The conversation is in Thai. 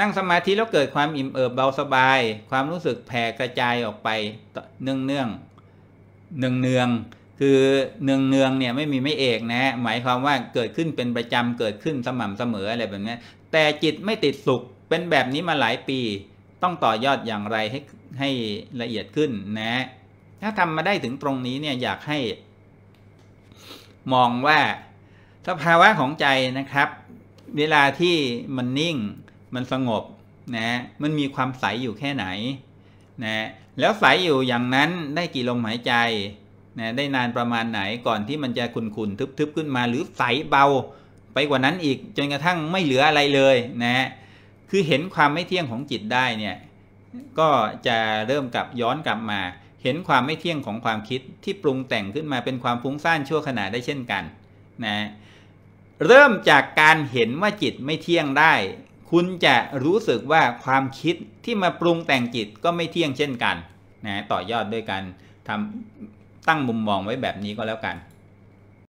นั่งสมาธิแล้วเกิดความอิ่มเอิบเบาสบายความรู้สึกแผ่กระจายออกไปเนืองเนืองเนืองเนืองคือเนืองเนืองเนี่ยไม่มีไม่เอกนะ หมายความว่าเกิดขึ้นเป็นประจำเกิดขึ้นสม่ำเสมออะไรแบบนี้แต่จิตไม่ติดสุขเป็นแบบนี้มาหลายปี ต้องต่อยอดอย่างไรให้ให้ละเอียดขึ้นนะ ถ้าทำมาได้ ถึงตรงนี้เนี่ยอยากให้ มองว่าสภาวะของใจนะครับ เวลาที่มันนิ่งมันสงบนะมันมีความใสอยู่แค่ไหนนะแล้วใสอยู่อย่างนั้นได้กี่ลมหายใจนะได้นานประมาณไหนก่อนที่มันจะขุ่นๆทึบๆ ขึ้นมา หรือใสเบาไปกว่านั้นอีกจนกระทั่งไม่เหลืออะไรเลยนะคือเห็นความไม่เที่ยงของจิตได้เนี่ยก็จะเริ่มกลับย้อนกลับมา เห็นความไม่เที่ยงของความคิดที่ปรุงแต่งขึ้นมาเป็นความฟุ้งซ่านชั่วขณะได้เช่นกันนะเริ่มจากการเห็นว่าจิตไม่เที่ยงได้คุณจะรู้สึกว่าความคิดที่มาปรุงแต่งจิตก็ไม่เที่ยงเช่นกันนะต่อยอดด้วยกันทำตั้งมุมมองไว้แบบนี้ก็แล้วกัน